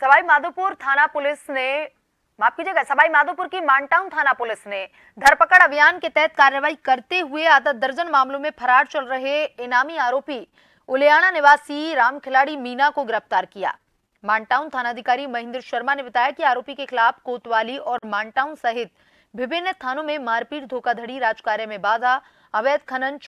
सवाई माधोपुर थाना पुलिस ने माफ कीजिएगा सवाई माधोपुर की मानटाउन थाना पुलिस ने धरपकड़ अभियान के तहत कार्रवाई करते हुए आधा दर्जन मामलों में फरार चल रहे इनामी आरोपी उलियाना निवासी राम खिलाड़ी मीना को गिरफ्तार किया मानटाउन थानाधिकारी महेंद्र शर्मा ने बताया कि आरोपी के खिलाफ कोतवाली और मानटाउन सहित विभिन्न थानों में मारपीट धोखाधड़ी राजकार्य में बाधा अवैध खनन